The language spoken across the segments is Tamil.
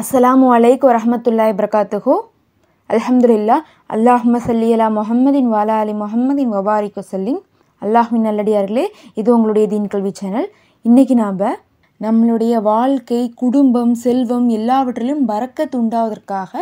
அஸ்லாம் வலைக்கு வரமத்துல்லாய் பிரகாத்துஹோ அலமதுல்லா அல்லாஹ்ம சல்லி அலா முகமதின் வாலா அலி முகமதின் வபாரிக்கு சொல்லின் அல்லாஹ்வின் நல்லடியார்களே இது உங்களுடைய தீன் கல்வி சேனல் இன்றைக்கி நாம் நம்மளுடைய வாழ்க்கை குடும்பம் செல்வம் எல்லாவற்றிலும் பறக்க துண்டாவதற்காக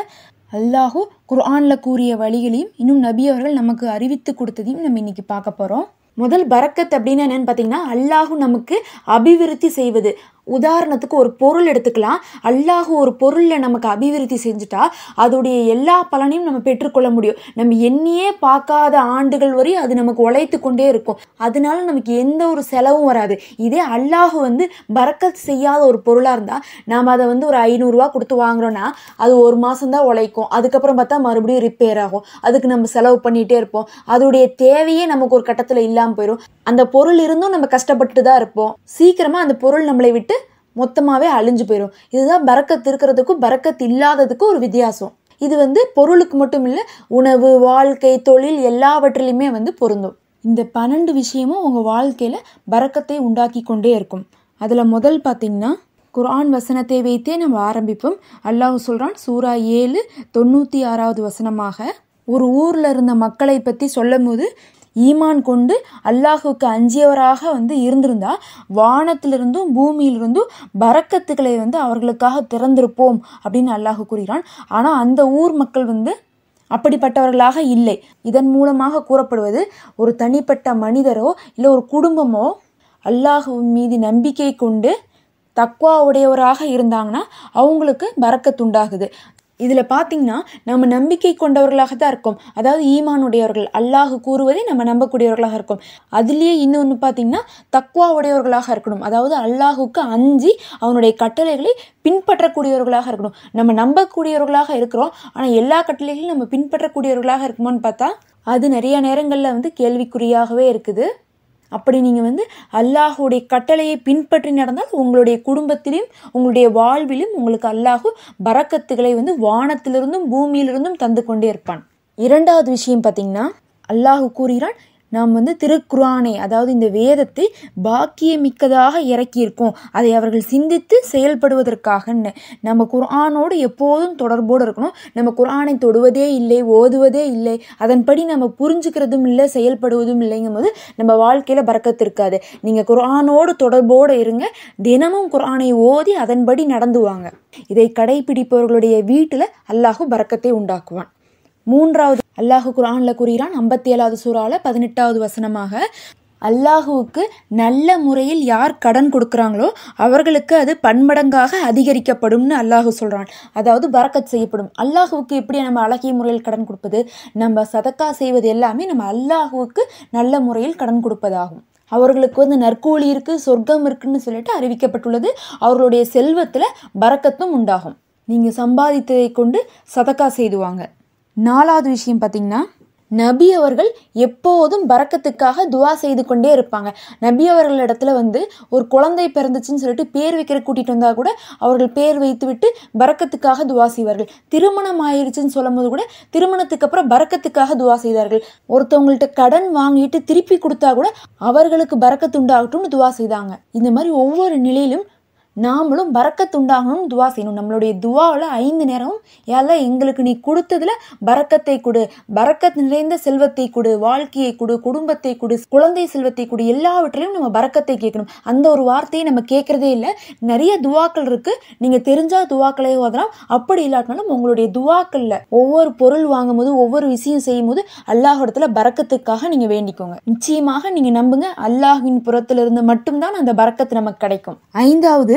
அல்லாஹூ குர்ஆனில் கூறிய வழிகளையும் இன்னும் நபி அவர்கள் நமக்கு அறிவித்து கொடுத்ததையும் நம்ம இன்றைக்கி பார்க்க போகிறோம் முதல் பறக்கத் அப்படின்னு என்னென்னு பார்த்தீங்கன்னா அல்லாஹு நமக்கு அபிவிருத்தி செய்வது உதாரணத்துக்கு ஒரு பொருள் எடுத்துக்கலாம் அல்லாஹ் ஒரு பொருளில் நமக்கு அபிவிருத்தி செஞ்சுட்டா அதோடைய எல்லா பலனையும் நம்ம பெற்றுக்கொள்ள முடியும் நம்ம எண்ணியே பார்க்காத ஆண்டுகள் வரை அது நமக்கு உழைத்து கொண்டே இருக்கும் அதனால நமக்கு எந்த ஒரு செலவும் வராது இதே அல்லாஹ் வந்து பறக்கத் செய்யாத ஒரு பொருளாக இருந்தால் நாம் அதை வந்து ஒரு ஐநூறுரூவா கொடுத்து வாங்குறோன்னா அது ஒரு மாதம் தான் உழைக்கும் அதுக்கப்புறம் பார்த்தா மறுபடியும் ரிப்பேர் ஆகும் அதுக்கு நம்ம செலவு பண்ணிகிட்டே இருப்போம் அதோடைய தேவையே நமக்கு ஒரு கட்டத்தில் இல்லாமல் போயிடும் அந்த பொருள் இருந்தும் நம்ம கஷ்டப்பட்டு தான் இருப்போம் சீக்கிரமாக அந்த பொருள் நம்மளை விட்டு மொத்தமாகவே அழிஞ்சு போயிடும் இதுதான் பறக்கத்து இருக்கிறதுக்கும் பறக்கத்து இல்லாததுக்கும் ஒரு வித்தியாசம் இது வந்து பொருளுக்கு மட்டும் இல்லை உணவு வாழ்க்கை தொழில் எல்லாவற்றிலையுமே வந்து பொருந்தும் இந்த பன்னெண்டு விஷயமும் உங்கள் வாழ்க்கையில் பறக்கத்தை உண்டாக்கி கொண்டே இருக்கும் அதில் முதல் பார்த்திங்கன்னா குரான் வசனத்தை வைத்தே நம்ம ஆரம்பிப்போம் அல்லாஹ் சொல்கிறான் சூரா ஏழு தொண்ணூற்றி ஆறாவது வசனமாக ஒரு ஊரில் இருந்த மக்களை பற்றி சொல்லும் போது ஈமான் கொண்டு அல்லாஹுக்கு அஞ்சியவராக வந்து இருந்திருந்தா வானத்திலிருந்தும் பூமியிலிருந்தும் பறக்கத்துக்களை வந்து அவர்களுக்காக திறந்திருப்போம் அப்படின்னு அல்லாஹு கூறுகிறான் ஆனால் அந்த ஊர் மக்கள் வந்து அப்படிப்பட்டவர்களாக இல்லை இதன் மூலமாக கூறப்படுவது ஒரு தனிப்பட்ட மனிதரோ இல்லை ஒரு குடும்பமோ அல்லாஹுவின் மீது நம்பிக்கை கொண்டு தக்குவா உடையவராக இருந்தாங்கன்னா அவங்களுக்கு பறக்கத்துண்டாகுது இதில் பார்த்திங்கன்னா நம்ம நம்பிக்கை கொண்டவர்களாக தான் இருக்கும் அதாவது ஈமானுடையவர்கள் அல்லாஹு கூறுவதை நம்ம நம்பக்கூடியவர்களாக இருக்கும் அதுலேயே இன்னொன்று பார்த்திங்கன்னா தக்குவா உடையவர்களாக இருக்கணும் அதாவது அல்லாஹுக்கு அஞ்சு அவனுடைய கட்டளைகளை பின்பற்றக்கூடியவர்களாக இருக்கணும் நம்ம நம்பக்கூடியவர்களாக இருக்கிறோம் ஆனால் எல்லா கட்டளைகளையும் நம்ம பின்பற்றக்கூடியவர்களாக இருக்குமோன்னு பார்த்தா அது நிறைய நேரங்களில் வந்து கேள்விக்குறியாகவே இருக்குது அப்படி நீங்கள் வந்து அல்லாஹுடைய கட்டளையை பின்பற்றி நடந்தால் உங்களுடைய குடும்பத்திலும் உங்களுடைய வாழ்விலும் உங்களுக்கு அல்லாஹு பறக்கத்துகளை வந்து வானத்திலிருந்தும் பூமியிலிருந்தும் தந்து கொண்டே இருப்பான் இரண்டாவது விஷயம் பார்த்தீங்கன்னா அல்லாஹு கூறுகிறான் நாம் வந்து திருக்குரானை அதாவது இந்த வேதத்தை பாக்கியமிக்கதாக இறக்கியிருக்கோம் அதை அவர்கள் சிந்தித்து செயல்படுவதற்காகன்னு நம்ம குரானோடு எப்போதும் தொடர்போடு இருக்கணும் நம்ம குரானை தொடுவதே இல்லை ஓதுவதே இல்லை அதன்படி நம்ம புரிஞ்சுக்கிறதும் இல்லை செயல்படுவதும் இல்லைங்கும் போது நம்ம வாழ்க்கையில் பறக்கத்து இருக்காது நீங்கள் குரானோடு தொடர்போடு இருங்க தினமும் குரானை ஓதி அதன்படி நடந்துவாங்க இதை கடைபிடிப்பவர்களுடைய வீட்டில் அல்லாஹும் பறக்கத்தை உண்டாக்குவான் மூன்றாவது அல்லாஹு குரானில் கூறுகிறான் ஐம்பத்தி ஏழாவது சூறாவில் பதினெட்டாவது வசனமாக அல்லாஹுவுக்கு நல்ல முறையில் யார் கடன் கொடுக்குறாங்களோ அவர்களுக்கு அது பன்மடங்காக அதிகரிக்கப்படும்னு அல்லாஹு சொல்கிறான் அதாவது பறக்கத் செய்யப்படும் அல்லாஹுவுக்கு எப்படி நம்ம அழகிய முறையில் கடன் கொடுப்பது நம்ம சதக்கா செய்வது எல்லாமே நம்ம அல்லாஹுவுக்கு நல்ல முறையில் கடன் கொடுப்பதாகும் அவர்களுக்கு வந்து நற்கூலி இருக்குது சொர்க்கம் இருக்குன்னு சொல்லிட்டு அறிவிக்கப்பட்டுள்ளது அவர்களுடைய செல்வத்தில் பறக்கத்தும் உண்டாகும் நீங்கள் சம்பாதித்ததை கொண்டு சதக்கா செய்துவாங்க நாலாவது விஷயம் பார்த்திங்கன்னா நபி அவர்கள் எப்போதும் பறக்கத்துக்காக துவா செய்து கொண்டே இருப்பாங்க நபி அவர்கள் இடத்துல வந்து ஒரு குழந்தை பிறந்துச்சுன்னு சொல்லிட்டு பேர் வைக்கிற கூட்டிகிட்டு வந்தால் கூட அவர்கள் பேர் வைத்து விட்டு பறக்கத்துக்காக துவா செய்வார்கள் திருமணம் ஆயிடுச்சுன்னு சொல்லும் கூட திருமணத்துக்கு அப்புறம் பறக்கத்துக்காக துவா செய்தார்கள் ஒருத்தவங்கள்ட்ட கடன் வாங்கிட்டு திருப்பி கொடுத்தா கூட அவர்களுக்கு பறக்கத்துண்டாகட்டும்னு துவா செய்தாங்க இந்த மாதிரி ஒவ்வொரு நிலையிலும் நாமளும் பறக்கத்துண்டாகணும் துவா செய்யணும் நம்மளுடைய துவாவில் ஐந்து நேரம் எல்லாம் எங்களுக்கு நீ கொடுத்ததில் பறக்கத்தை கொடு பறக்கத் நிறைந்த செல்வத்தை கொடு வாழ்க்கையை கொடு குடும்பத்தை கொடு குழந்தை செல்வத்தை கொடு எல்லாவற்றிலையும் நம்ம பறக்கத்தை கேட்கணும் அந்த ஒரு வார்த்தையை நம்ம கேட்குறதே இல்லை நிறைய துவாக்கள் இருக்குது நீங்கள் தெரிஞ்சால் துவாக்களே ஓதலாம் அப்படி இல்லாட்டினாலும் உங்களுடைய துவாக்களில் ஒவ்வொரு பொருள் வாங்கும்போது ஒவ்வொரு விஷயம் செய்யும்போது போது அல்லாஹிடத்தில் பறக்கத்துக்காக நீங்கள் வேண்டிக்கோங்க நிச்சயமாக நீங்கள் நம்புங்க அல்லாஹின் புறத்திலிருந்து மட்டும்தான் அந்த பறக்கத்து நமக்கு கிடைக்கும் ஐந்தாவது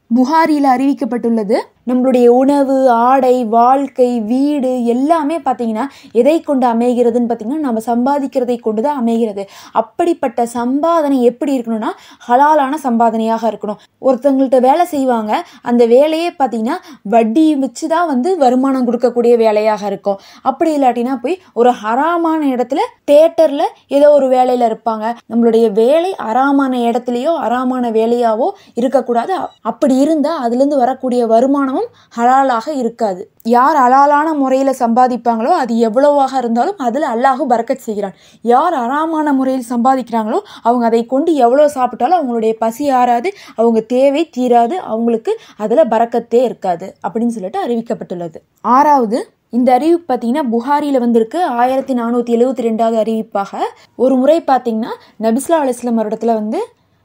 புகாரியில் அறிவிக்கப்பட்டுள்ளது நம்மளுடைய உணவு ஆடை வாழ்க்கை வீடு எல்லாமே பார்த்தீங்கன்னா எதை கொண்டு அமைகிறதுன்னு பார்த்தீங்கன்னா நம்ம சம்பாதிக்கிறதை கொண்டு தான் அமைகிறது அப்படிப்பட்ட சம்பாதனை எப்படி இருக்கணும்னா ஹலாலான சம்பாதனையாக இருக்கணும் ஒருத்தவங்கள்ட்ட வேலை செய்வாங்க அந்த வேலையே பார்த்திங்கன்னா வட்டி வச்சு தான் வந்து வருமானம் கொடுக்கக்கூடிய வேலையாக இருக்கும் அப்படி இல்லாட்டினா போய் ஒரு ஹராமான இடத்துல தேட்டரில் ஏதோ ஒரு வேலையில் இருப்பாங்க நம்மளுடைய வேலை அறாமான இடத்துலையோ அறாமான வேலையாவோ இருக்கக்கூடாது அப்படி இருந்தால் அதுலேருந்து வரக்கூடிய வருமானமும் ஹலாலாக இருக்காது யார் அலாலான முறையில் சம்பாதிப்பாங்களோ அது எவ்வளவாக இருந்தாலும் அதில் அல்லாஹும் பறக்கச் செய்கிறான் யார் அறாமான முறையில் சம்பாதிக்கிறாங்களோ அவங்க அதை கொண்டு எவ்வளோ சாப்பிட்டாலும் அவங்களுடைய பசி ஆறாது அவங்க தேவை தீராது அவங்களுக்கு அதில் பறக்கத்தே இருக்காது அப்படின்னு சொல்லிட்டு அறிவிக்கப்பட்டுள்ளது ஆறாவது இந்த அறிவிப்பு பார்த்தீங்கன்னா புகாரியில் வந்திருக்கு ஆயிரத்தி நானூற்றி எழுபத்தி ரெண்டாவது அறிவிப்பாக ஒரு முறை பார்த்தீங்கன்னா நபிஸ்லா அலுவலம் வருடத்தில் வந்து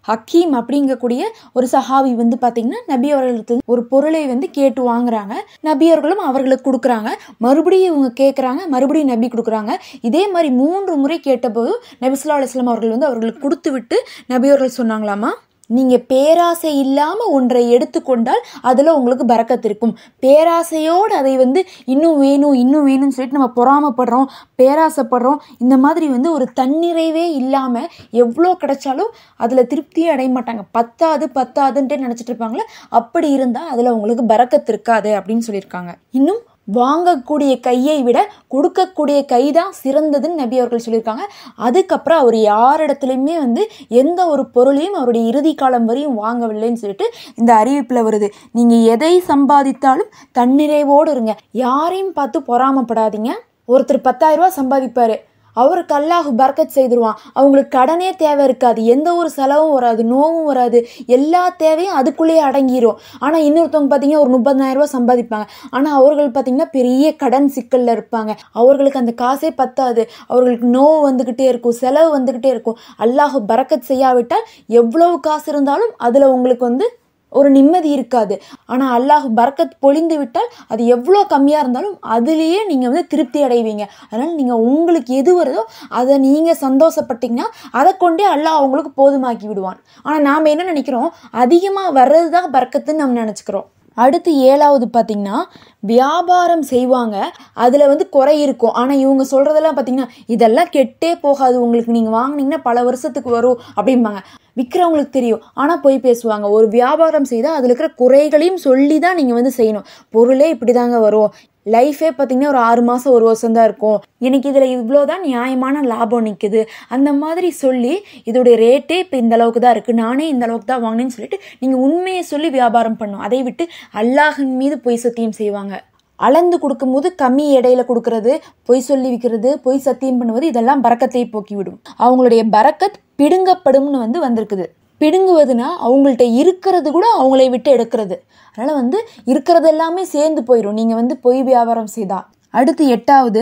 ஹக்கீம் அப்படிங்கக்கூடிய ஒரு சஹாவி வந்து பார்த்தீங்கன்னா நபி அவர்களுக்கு ஒரு பொருளை வந்து கேட்டு வாங்குறாங்க நபி அவர்களும் அவர்களுக்கு கொடுக்குறாங்க மறுபடியும் இவங்க கேட்குறாங்க மறுபடியும் நபி கொடுக்குறாங்க இதே மாதிரி மூன்று முறை கேட்டபோது நபிசுல்லா அலுவலாம் அவர்கள் வந்து அவர்களுக்கு கொடுத்து விட்டு நபி அவர்கள் சொன்னாங்களாமா நீங்கள் பேராசை இல்லாமல் ஒன்றை எடுத்துக்கொண்டால் அதில் உங்களுக்கு பறக்கத்து இருக்கும் பேராசையோடு அதை வந்து இன்னும் வேணும் இன்னும் வேணும்னு சொல்லிட்டு நம்ம பொறாமப்படுறோம் பேராசைப்படுறோம் இந்த மாதிரி வந்து ஒரு தன்னிறைவே இல்லாமல் எவ்வளோ கிடைச்சாலும் அதில் திருப்தியே அடைய மாட்டாங்க பத்தாது பத்தாதுன்ட்டு நினச்சிட்டு இருப்பாங்களே அப்படி இருந்தால் அதில் உங்களுக்கு பறக்கத்து இருக்காது அப்படின்னு சொல்லியிருக்காங்க இன்னும் வாங்கக்கூடிய கையை விட கொடுக்கக்கூடிய கை தான் சிறந்ததுன்னு நபி அவர்கள் சொல்லியிருக்காங்க அதுக்கப்புறம் அவர் யாரிடத்துலையுமே வந்து எந்த ஒரு பொருளையும் அவருடைய இறுதி காலம் வரையும் வாங்கவில்லைன்னு சொல்லிட்டு இந்த அறிவிப்பில் வருது நீங்கள் எதை சம்பாதித்தாலும் தன்னிறைவோடு இருங்க யாரையும் பார்த்து பொறாமப்படாதீங்க ஒருத்தர் ரூபா சம்பாதிப்பார் அவருக்கு அல்லாஹு பர்கத் செய்திருவான் அவங்களுக்கு கடனே தேவை இருக்காது எந்த ஒரு செலவும் வராது நோவும் வராது எல்லா தேவையும் அதுக்குள்ளேயே அடங்கிடும் ஆனால் இன்னொருத்தவங்க பார்த்தீங்கன்னா ஒரு முப்பதாயிரம் ரூபா சம்பாதிப்பாங்க ஆனால் அவர்கள் பார்த்தீங்கன்னா பெரிய கடன் சிக்கலில் இருப்பாங்க அவர்களுக்கு அந்த காசே பத்தாது அவர்களுக்கு நோவு வந்துக்கிட்டே இருக்கும் செலவு வந்துக்கிட்டே இருக்கும் அல்லாஹு பறக்கத் செய்யாவிட்டால் எவ்வளவு காசு இருந்தாலும் அதில் உங்களுக்கு வந்து ஒரு நிம்மதி இருக்காது ஆனால் அல்லாஹ் பரக்கத் பொழிந்து விட்டால் அது எவ்வளோ கம்மியாக இருந்தாலும் அதுலேயே நீங்கள் வந்து திருப்தி அடைவீங்க அதனால் நீங்கள் உங்களுக்கு எது வருதோ அதை நீங்கள் சந்தோஷப்பட்டீங்கன்னா அதை கொண்டே அல்லாஹ் அவங்களுக்கு போதுமாக்கி விடுவான் ஆனால் நாம் என்ன நினைக்கிறோம் அதிகமாக வர்றது தான் பரக்கத்துன்னு நம்ம நினச்சிக்கிறோம் அடுத்து ஏழாவது பார்த்தீங்கன்னா வியாபாரம் செய்வாங்க அதில் வந்து குறை இருக்கும் ஆனால் இவங்க சொல்கிறதெல்லாம் பார்த்தீங்கன்னா இதெல்லாம் கெட்டே போகாது உங்களுக்கு நீங்கள் வாங்கினீங்கன்னா பல வருஷத்துக்கு வரும் அப்படிம்பாங்க விற்கிறவங்களுக்கு தெரியும் ஆனால் போய் பேசுவாங்க ஒரு வியாபாரம் செய்தால் அதில் இருக்கிற குறைகளையும் சொல்லி தான் நீங்கள் வந்து செய்யணும் பொருளே இப்படி தாங்க வரும் லைஃபே பார்த்தீங்கன்னா ஒரு ஆறு மாதம் ஒரு வருஷம் தான் இருக்கும் எனக்கு இதில் இவ்வளோ தான் நியாயமான லாபம் நிற்கிது அந்த மாதிரி சொல்லி இதோடைய ரேட்டே இப்போ இந்த அளவுக்கு தான் இருக்குது நானே இந்த அளவுக்கு தான் வாங்கினேன்னு சொல்லிட்டு நீங்கள் உண்மையை சொல்லி வியாபாரம் பண்ணும் அதை விட்டு அல்லாஹின் மீது பொய் சத்தியம் செய்வாங்க அளந்து கொடுக்கும்போது கம்மி எடையில கொடுக்கறது பொய் சொல்லி விற்கிறது பொய் சத்தியம் பண்ணுவது இதெல்லாம் பறக்கத்தை போக்கிவிடும் அவங்களுடைய பறக்கத் பிடுங்கப்படும்னு வந்து வந்திருக்குது பிடுங்குவதுனா அவங்கள்ட்ட இருக்கிறது கூட அவங்களை விட்டு எடுக்கிறது அதனால் வந்து இருக்கிறது எல்லாமே சேர்ந்து போயிடும் நீங்கள் வந்து பொய் வியாபாரம் செய்தால் அடுத்து எட்டாவது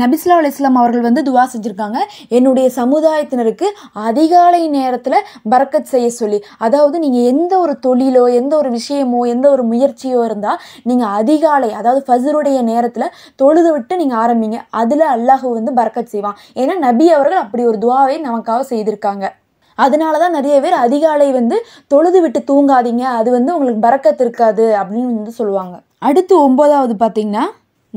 நபிஸ்லா அலி இஸ்லாம் அவர்கள் வந்து துவா செஞ்சுருக்காங்க என்னுடைய சமுதாயத்தினருக்கு அதிகாலை நேரத்தில் பறக்கத் செய்ய சொல்லி அதாவது நீங்கள் எந்த ஒரு தொழிலோ எந்த ஒரு விஷயமோ எந்த ஒரு முயற்சியோ இருந்தால் நீங்கள் அதிகாலை அதாவது ஃபசருடைய நேரத்தில் தொழுது விட்டு நீங்கள் ஆரம்பிங்க அதில் அல்லாஹு வந்து பறக்கத் செய்வான் ஏன்னா நபி அவர்கள் அப்படி ஒரு துவாவை நமக்காக செய்திருக்காங்க அதனால தான் நிறைய பேர் அதிகாலை வந்து தொழுது விட்டு தூங்காதீங்க அது வந்து உங்களுக்கு பறக்கத்து இருக்காது அப்படின்னு வந்து சொல்லுவாங்க அடுத்து ஒம்போதாவது பார்த்திங்கன்னா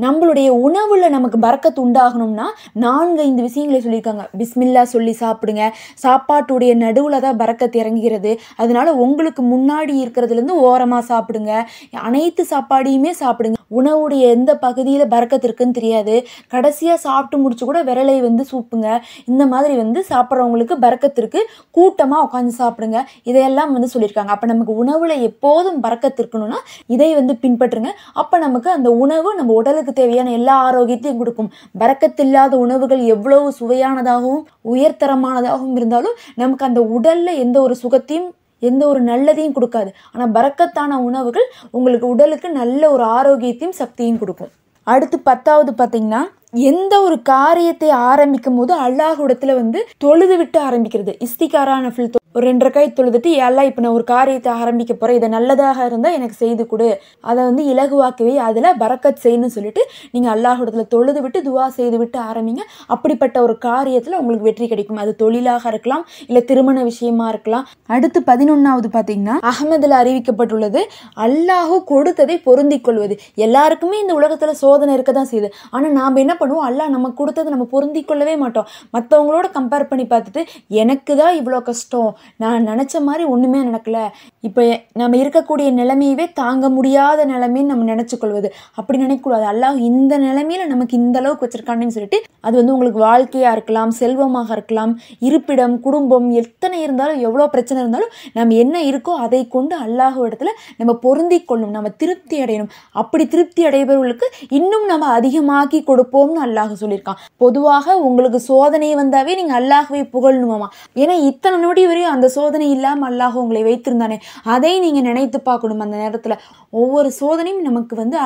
நம்மளுடைய உணவில் நமக்கு பறக்கத்து உண்டாகணும்னா நான்கு ஐந்து விஷயங்களை சொல்லியிருக்காங்க பிஸ்மில்லா சொல்லி சாப்பிடுங்க சாப்பாட்டுடைய நடுவில் தான் பறக்கத்து இறங்குகிறது அதனால உங்களுக்கு முன்னாடி இருக்கிறதுலேருந்து ஓரமாக சாப்பிடுங்க அனைத்து சாப்பாடையுமே சாப்பிடுங்க உணவுடைய எந்த பகுதியில் பறக்கத்து இருக்குன்னு தெரியாது கடைசியாக சாப்பிட்டு முடிச்சு கூட விரலை வந்து சூப்புங்க இந்த மாதிரி வந்து சாப்பிட்றவங்களுக்கு பறக்கத்திற்கு கூட்டமாக உட்காந்து சாப்பிடுங்க இதையெல்லாம் வந்து சொல்லியிருக்காங்க அப்போ நமக்கு உணவில் எப்போதும் பறக்கத்து இருக்கணும்னா இதை வந்து பின்பற்றுங்க அப்போ நமக்கு அந்த உணவு நம்ம உடல் உடலுக்கு தேவையான எல்லா ஆரோக்கியத்தையும் கொடுக்கும் இல்லாத உணவுகள் எவ்வளவு சுவையானதாகவும் உயர்தரமானதாகவும் இருந்தாலும் நமக்கு அந்த உடல்ல எந்த ஒரு சுகத்தையும் எந்த ஒரு நல்லதையும் கொடுக்காது ஆனால் பறக்கத்தான உணவுகள் உங்களுக்கு உடலுக்கு நல்ல ஒரு ஆரோக்கியத்தையும் சக்தியும் கொடுக்கும் அடுத்து பத்தாவது பார்த்தீங்கன்னா எந்த ஒரு காரியத்தை ஆரம்பிக்கும் போது அல்லாஹ் இடத்துல வந்து தொழுது விட்டு ஆரம்பிக்கிறது இஸ்திகாரான ஒரு ரெண்டரை கை தொழுதுட்டு எல்லாம் இப்போ நான் ஒரு காரியத்தை ஆரம்பிக்க போகிறேன் இதை நல்லதாக இருந்தால் எனக்கு செய்து கொடு அதை வந்து இலகுவாக்கவே அதில் பறக்கத் செய்யணும்னு சொல்லிட்டு நீங்கள் அல்லாஹிடத்தில் தொழுது விட்டு துவா செய்து விட்டு ஆரம்பிங்க அப்படிப்பட்ட ஒரு காரியத்தில் உங்களுக்கு வெற்றி கிடைக்கும் அது தொழிலாக இருக்கலாம் இல்லை திருமண விஷயமா இருக்கலாம் அடுத்து பதினொன்றாவது பார்த்தீங்கன்னா அகமதில் அறிவிக்கப்பட்டுள்ளது அல்லாஹு கொடுத்ததை பொருந்திக் கொள்வது எல்லாருக்குமே இந்த உலகத்தில் சோதனை இருக்க தான் செய்யுது ஆனால் நாம் என்ன பண்ணுவோம் அல்லாஹ் நம்ம கொடுத்ததை நம்ம பொருந்திக் கொள்ளவே மாட்டோம் மற்றவங்களோட கம்பேர் பண்ணி பார்த்துட்டு எனக்கு தான் இவ்வளோ கஷ்டம் நான் நினச்ச மாதிரி ஒன்றுமே நடக்கல இப்போ நம்ம இருக்கக்கூடிய நிலைமையவே தாங்க முடியாத நிலைமைன்னு நம்ம நினச்சிக்கொள்வது அப்படி நினைக்கக்கூடாது அல்லாஹ் இந்த நிலைமையில் நமக்கு இந்த அளவுக்கு வச்சுருக்கான்னு சொல்லிட்டு அது வந்து உங்களுக்கு வாழ்க்கையாக இருக்கலாம் செல்வமாக இருக்கலாம் இருப்பிடம் குடும்பம் எத்தனை இருந்தாலும் எவ்வளோ பிரச்சனை இருந்தாலும் நம்ம என்ன இருக்கோ அதை கொண்டு அல்லாஹ் இடத்துல நம்ம பொருந்தி கொள்ளும் நம்ம திருப்தி அடையணும் அப்படி திருப்தி அடைபவர்களுக்கு இன்னும் நம்ம அதிகமாக்கி கொடுப்போம்னு அல்லாஹ் சொல்லியிருக்கான் பொதுவாக உங்களுக்கு சோதனை வந்தாவே நீங்கள் அல்லாஹுவை புகழ்ணுமாமா ஏன்னா இத்தனை நொடி வரையும் அந்த சோதனை இல்லாமல் அல்லாஹ் உங்களை வைத்திருந்தானே அதை நீங்க நினைத்து பார்க்கணும் அந்த நேரத்துல ஒவ்வொரு சோதனையும் நமக்கு வந்து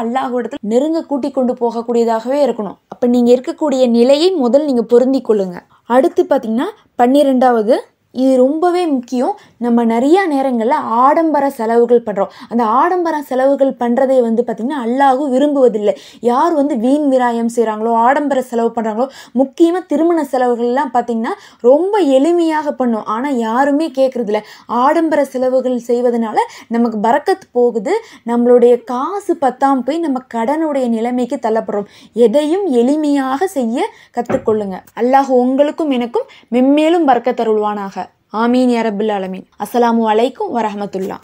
இடத்துல நெருங்க கூட்டி கொண்டு போகக்கூடியதாகவே இருக்கணும் அப்ப நீங்க இருக்கக்கூடிய நிலையை முதல் நீங்க பொருந்தி கொள்ளுங்க அடுத்து பாத்தீங்கன்னா பன்னிரெண்டாவது இது ரொம்பவே முக்கியம் நம்ம நிறையா நேரங்களில் ஆடம்பர செலவுகள் பண்ணுறோம் அந்த ஆடம்பர செலவுகள் பண்ணுறதை வந்து பார்த்திங்கன்னா அல்லாஹும் விரும்புவதில்லை யார் வந்து வீண் விராயம் செய்கிறாங்களோ ஆடம்பர செலவு பண்ணுறாங்களோ முக்கியமாக திருமண செலவுகள்லாம் பார்த்திங்கன்னா ரொம்ப எளிமையாக பண்ணும் ஆனால் யாருமே கேட்குறதில்ல ஆடம்பர செலவுகள் செய்வதனால நமக்கு பறக்கத்து போகுது நம்மளுடைய காசு பத்தாம் போய் நம்ம கடனுடைய நிலைமைக்கு தள்ளப்படுறோம் எதையும் எளிமையாக செய்ய கற்றுக்கொள்ளுங்க அல்லாஹ் உங்களுக்கும் எனக்கும் மென்மேலும் பறக்க தருள்வானாக ஆமீன் யரபுல்லாலமீன் அலமீன் அஸ்லாம் வலைக்கும் வரமத்துல்லா